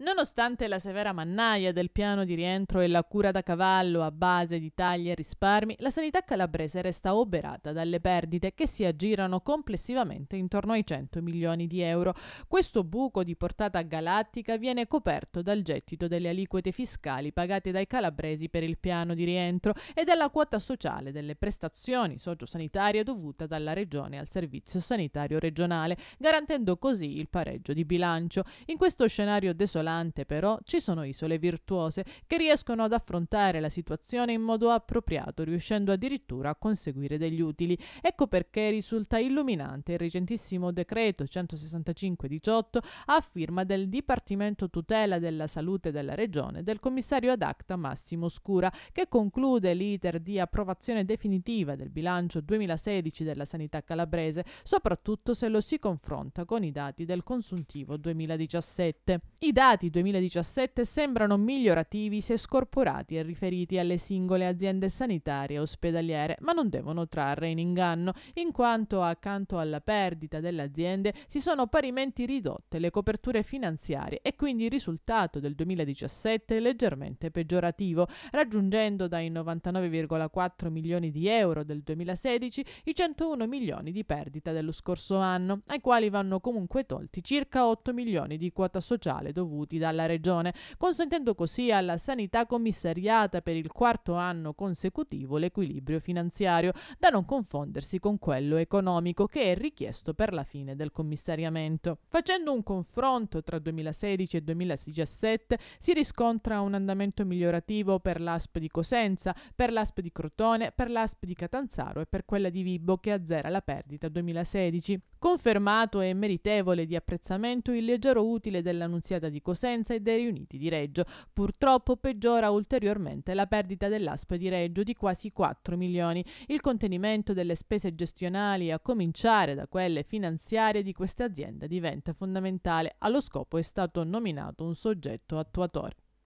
Nonostante la severa mannaia del piano di rientro e la cura da cavallo a base di tagli e risparmi, la sanità calabrese resta oberata dalle perdite che si aggirano complessivamente intorno ai 100 milioni di euro. Questo buco di portata galattica viene coperto dal gettito delle aliquote fiscali pagate dai calabresi per il piano di rientro e dalla quota sociale delle prestazioni sociosanitarie dovuta dalla regione al servizio sanitario regionale, garantendo così il pareggio di bilancio. In questo scenario desolato calante però ci sono isole virtuose che riescono ad affrontare la situazione in modo appropriato, riuscendo addirittura a conseguire degli utili. Ecco perché risulta illuminante il recentissimo decreto 165-18 a firma del Dipartimento Tutela della Salute della Regione del commissario ad acta Massimo Scura, che conclude l'iter di approvazione definitiva del bilancio 2016 della sanità calabrese, soprattutto se lo si confronta con i dati del consuntivo 2017. I dati dati 2017 sembrano migliorativi se scorporati e riferiti alle singole aziende sanitarie e ospedaliere, ma non devono trarre in inganno, in quanto accanto alla perdita delle aziende si sono parimenti ridotte le coperture finanziarie e quindi il risultato del 2017 è leggermente peggiorativo, raggiungendo dai 99,4 milioni di euro del 2016 i 101 milioni di perdita dello scorso anno, ai quali vanno comunque tolti circa 8 milioni di quota sociale dovuta ricevuti dalla Regione, consentendo così alla sanità commissariata per il quarto anno consecutivo l'equilibrio finanziario, da non confondersi con quello economico che è richiesto per la fine del commissariamento. Facendo un confronto tra 2016 e 2017 si riscontra un andamento migliorativo per l'ASP di Cosenza, per l'ASP di Crotone, per l'ASP di Catanzaro e per quella di Vibbo che azzera la perdita 2016. Confermato e meritevole di apprezzamento il leggero utile dell'annunziata di Cosenza senza e dei riuniti di Reggio. Purtroppo peggiora ulteriormente la perdita dell'ASP di Reggio di quasi 4 milioni. Il contenimento delle spese gestionali, a cominciare da quelle finanziarie di questa azienda, diventa fondamentale. Allo scopo è stato nominato un soggetto attuatore.